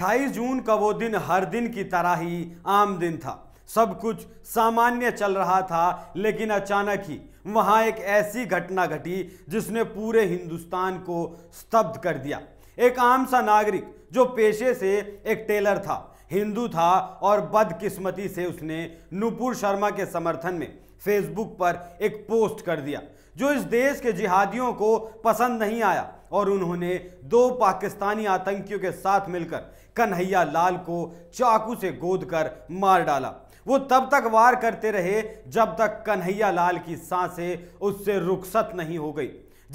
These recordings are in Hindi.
28 जून का वो दिन हर दिन की तरह ही आम दिन था सब कुछ सामान्य चल रहा था लेकिन अचानक ही वहाँ एक ऐसी घटना घटी जिसने पूरे हिंदुस्तान को स्तब्ध कर दिया एक आम सा नागरिक जो पेशे से एक टेलर था हिंदू था और बदकिस्मती से उसने नुपुर शर्मा के समर्थन में फेसबुक पर एक पोस्ट कर दिया जो इस देश के जिहादियों को पसंद नहीं आया और उन्होंने दो पाकिस्तानी आतंकियों के साथ मिलकर कन्हैया लाल को चाकू से गोद कर मार डाला वो तब तक वार करते रहे जब तक कन्हैया लाल की सांसें उससे रुखसत नहीं हो गई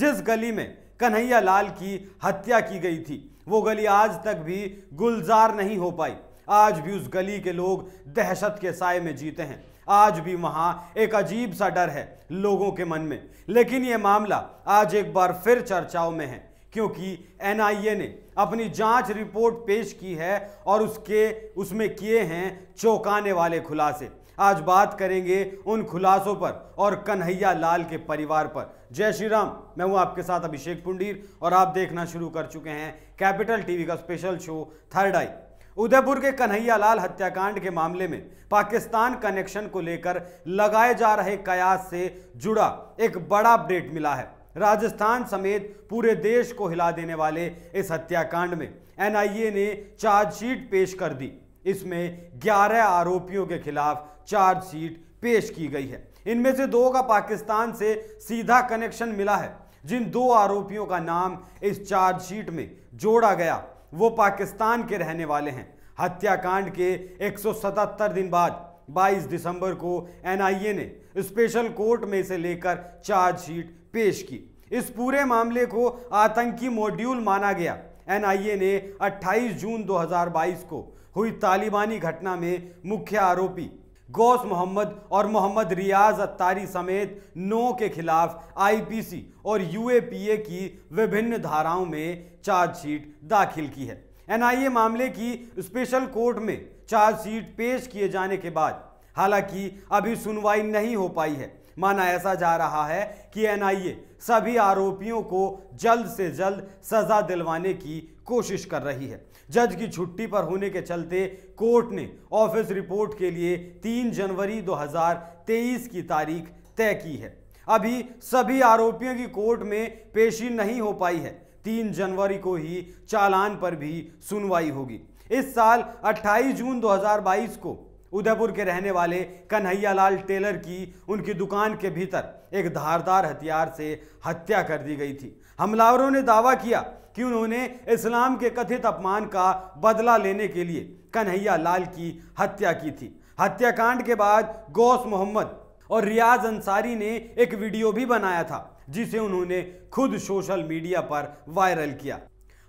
जिस गली में कन्हैया लाल की हत्या की गई थी वो गली आज तक भी गुलजार नहीं हो पाई आज भी उस गली के लोग दहशत के साय में जीते हैं आज भी वहाँ एक अजीब सा डर है लोगों के मन में लेकिन ये मामला आज एक बार फिर चर्चाओं में है क्योंकि एनआईए ने अपनी जांच रिपोर्ट पेश की है और उसके उसमें किए हैं चौंकाने वाले खुलासे आज बात करेंगे उन खुलासों पर और कन्हैया लाल के परिवार पर जय श्री राम मैं हूं आपके साथ अभिषेक पुंडीर और आप देखना शुरू कर चुके हैं कैपिटल टीवी का special show third eye Udaipur के कन्हैयालाल हत्याकांड के मामले में पाकिस्तान कनेक्शन को लेकर लगाए जा रहे कयास से जुड़ा एक बड़ा अपडेट मिला है राजस्थान समेत पूरे देश को हिला देने वाले इस हत्याकांड में एनआईए ने चार्जशीट पेश कर दी इसमें 11 आरोपियों के खिलाफ चार्जशीट पेश की गई है इनमें से दो का पाकिस्तान से सीधा कनेक्शन मिला है जिन दो आरोपियों का नाम इस चार्जशीट में जोड़ा गया वो पाकिस्तान के रहने वाले हैं हत्याकांड के 177 दिन बाद 22 दिसंबर को एनआईए ने स्पेशल कोर्ट में इसे लेकर चार्जशीट पेश की इस पूरे मामले को आतंकी मॉड्यूल माना गया एनआईए ने 28 जून 2022 को हुई तालिबानी घटना में मुख्य आरोपी गौस मोहम्मद और मोहम्मद रियाज अत्तारी समेत नौ के खिलाफ आईपीसी और यूएपीए की विभिन्न धाराओं में चार्जशीट दाखिल की है एनआईए मामले की स्पेशल कोर्ट में चार्जशीट पेश किए जाने के बाद हालांकि अभी सुनवाई नहीं हो पाई है माना ऐसा जा रहा है कि एनआईए सभी आरोपियों को जल्द से जल्द सजा दिलवाने की कोशिश कर रही है जज की छुट्टी पर होने के चलते कोर्ट ने ऑफिस रिपोर्ट के लिए 3 जनवरी 2023 की तारीख तय की है अभी सभी आरोपियों की कोर्ट में पेशी नहीं हो पाई है तीन जनवरी को ही चालान पर भी सुनवाई होगी इस साल 28 जून 2022 को उदयपुर के रहने वाले कन्हैया लाल टेलर की उनकी दुकान के भीतर एक धारदार हथियार से हत्या कर दी गई थी हमलावरों ने दावा किया कि उन्होंने इस्लाम के कथित अपमान का बदला लेने के लिए कन्हैया लाल की हत्या की थी हत्याकांड के बाद गौस मोहम्मद और रियाज अंसारी ने एक वीडियो भी बनाया था जिसे उन्होंने खुद सोशल मीडिया पर वायरल किया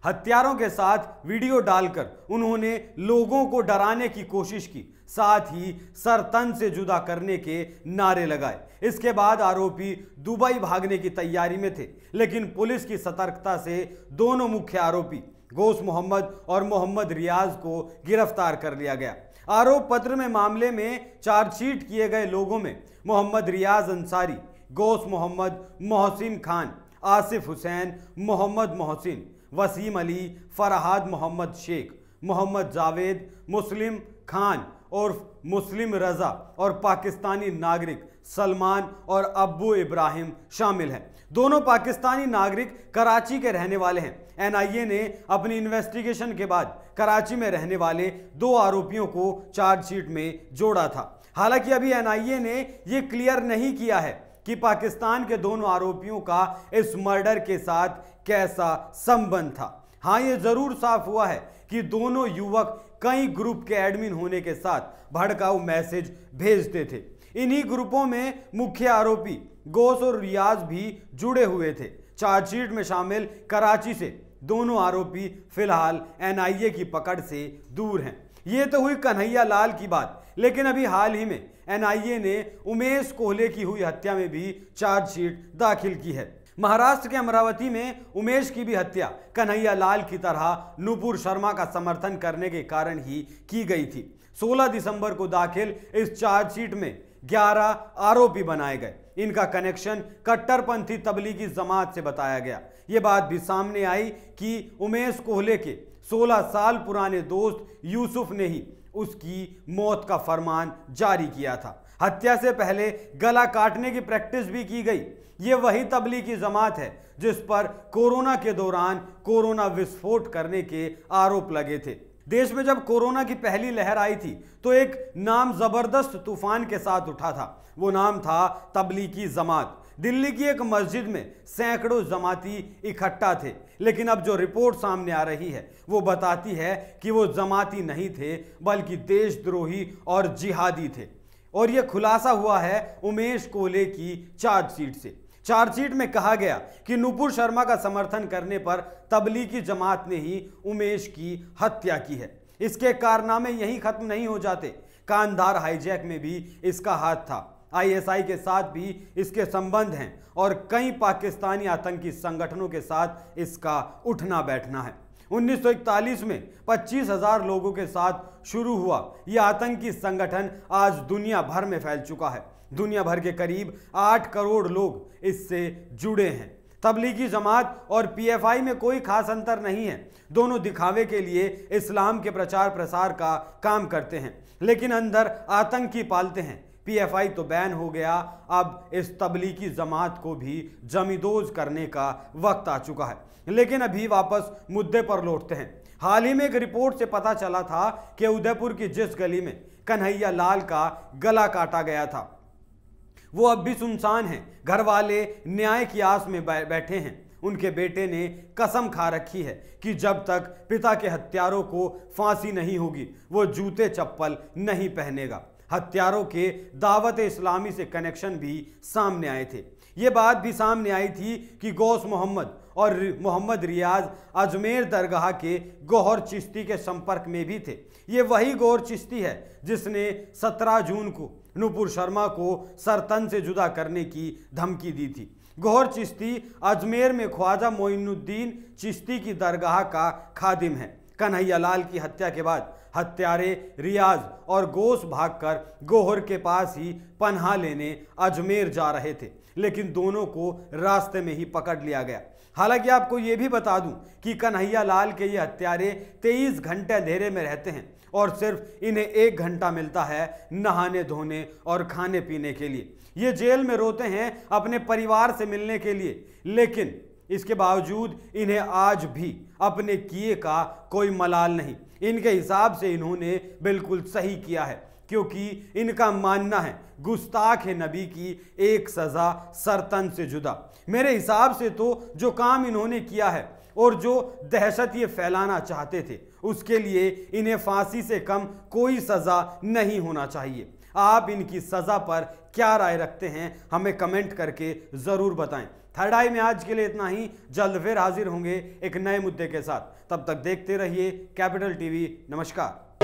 हथियारों के साथ वीडियो डालकर उन्होंने लोगों को डराने की कोशिश की साथ ही सरतन से जुदा करने के नारे लगाए इसके बाद आरोपी दुबई भागने की तैयारी में थे लेकिन पुलिस की सतर्कता से दोनों मुख्य आरोपी गौस मोहम्मद और मोहम्मद रियाज को गिरफ्तार कर लिया गया आरोप पत्र में मामले में चार्जशीट किए गए लोगों में मोहम्मद रियाज अंसारी गौस मोहम्मद मोहसिन खान आसिफ हुसैन मोहम्मद मोहसिन वसीम अली फरहाद मोहम्मद शेख मोहम्मद जावेद मुस्लिम खान और मुस्लिम रज़ा और पाकिस्तानी नागरिक सलमान और अबू इब्राहिम शामिल हैं दोनों पाकिस्तानी नागरिक कराची के रहने वाले हैं एनआईए ने अपनी इन्वेस्टिगेशन के बाद कराची में रहने वाले दो आरोपियों को चार्जशीट में जोड़ा था हालांकि अभी एनआईए ने ये क्लियर नहीं किया है कि पाकिस्तान के दोनों आरोपियों का इस मर्डर के साथ कैसा संबंध था हाँ ये जरूर साफ हुआ है कि दोनों युवक कई ग्रुप के एडमिन होने के साथ भड़काऊ मैसेज भेजते थे इन्हीं ग्रुपों में मुख्य आरोपी गोस और रियाज भी जुड़े हुए थे चार्जशीट में शामिल कराची से दोनों आरोपी फिलहाल एनआईए की पकड़ से दूर हैं ये तो हुई कन्हैया लाल की बात लेकिन अभी हाल ही में एनआईए ने उमेश कोहले की हुई हत्या में भी चार्जशीट दाखिल की है महाराष्ट्र के अमरावती में उमेश की भी हत्या कन्हैया लाल की तरह नुपुर शर्मा का समर्थन करने के कारण ही की गई थी 16 दिसंबर को दाखिल इस चार्जशीट में 11 आरोपी बनाए गए इनका कनेक्शन कट्टरपंथी तबलीगी जमात से बताया गया ये बात भी सामने आई कि उमेश कोहले के 16 साल पुराने दोस्त यूसुफ ने ही उसकी मौत का फरमान जारी किया था हत्या से पहले गला काटने की प्रैक्टिस भी की गई ये वही तबलीगी जमात है जिस पर कोरोना के दौरान कोरोना विस्फोट करने के आरोप लगे थे देश में जब कोरोना की पहली लहर आई थी तो एक नाम जबरदस्त तूफान के साथ उठा था वो नाम था तबलीगी जमात दिल्ली की एक मस्जिद में सैकड़ों जमाती इकट्ठा थे लेकिन अब जो रिपोर्ट सामने आ रही है वो बताती है कि वो जमाती नहीं थे बल्कि देशद्रोही और जिहादी थे और ये खुलासा हुआ है उमेश कोले की चार्जशीट से चार्जशीट में कहा गया कि नुपुर शर्मा का समर्थन करने पर तबलीगी जमात ने ही उमेश की हत्या की है इसके कारनामे यहीं खत्म नहीं हो जाते कांधार हाईजैक में भी इसका हाथ था आईएसआई के साथ भी इसके संबंध हैं और कई पाकिस्तानी आतंकी संगठनों के साथ इसका उठना बैठना है 1941 में 25,000 लोगों के साथ शुरू हुआ यह आतंकी संगठन आज दुनिया भर में फैल चुका है दुनिया भर के करीब 8 करोड़ लोग इससे जुड़े हैं तबलीगी जमात और पीएफआई में कोई खास अंतर नहीं है दोनों दिखावे के लिए इस्लाम के प्रचार प्रसार का काम करते हैं लेकिन अंदर आतंकी पालते हैं पीएफआई तो बैन हो गया अब इस तबलीगी जमात को भी जमीदोज करने का वक्त आ चुका है लेकिन अभी वापस मुद्दे पर लौटते हैं हाल ही में एक रिपोर्ट से पता चला था कि उदयपुर की जिस गली में कन्हैया लाल का गला काटा गया था वो अब भी सुनसान हैं घर वाले न्याय की आस में बैठे हैं उनके बेटे ने कसम खा रखी है कि जब तक पिता के हत्यारों को फांसी नहीं होगी वो जूते चप्पल नहीं पहनेगा हत्यारों के दावत इस्लामी से कनेक्शन भी सामने आए थे ये बात भी सामने आई थी कि गौस मोहम्मद और मोहम्मद रियाज अजमेर दरगाह के गौहर चिश्ती के संपर्क में भी थे ये वही गौर चिश्ती है जिसने 17 जून को नूपुर शर्मा को सरतन से जुदा करने की धमकी दी थी गौहर चिश्ती अजमेर में ख्वाजा मोइनुद्दीन चिश्ती की दरगाह का खादिम है कन्हैया लाल की हत्या के बाद हत्यारे रियाज और गोस भागकर गोहर के पास ही पन्हा लेने अजमेर जा रहे थे लेकिन दोनों को रास्ते में ही पकड़ लिया गया हालांकि आपको ये भी बता दूं कि कन्हैया लाल के ये हत्यारे 23 घंटे अंधेरे में रहते हैं और सिर्फ इन्हें एक घंटा मिलता है नहाने धोने और खाने पीने के लिए ये जेल में रोते हैं अपने परिवार से मिलने के लिए लेकिन इसके बावजूद इन्हें आज भी अपने किए का कोई मलाल नहीं इनके हिसाब से इन्होंने बिल्कुल सही किया है क्योंकि इनका मानना है गुस्ताख है नबी की एक सज़ा सरतन से जुदा मेरे हिसाब से तो जो काम इन्होंने किया है और जो दहशत ये फैलाना चाहते थे उसके लिए इन्हें फांसी से कम कोई सज़ा नहीं होना चाहिए आप इनकी सज़ा पर क्या राय रखते हैं हमें कमेंट करके ज़रूर बताएं थर्ड आई में आज के लिए इतना ही जल्द फिर हाजिर होंगे एक नए मुद्दे के साथ तब तक देखते रहिए कैपिटल टीवी नमस्कार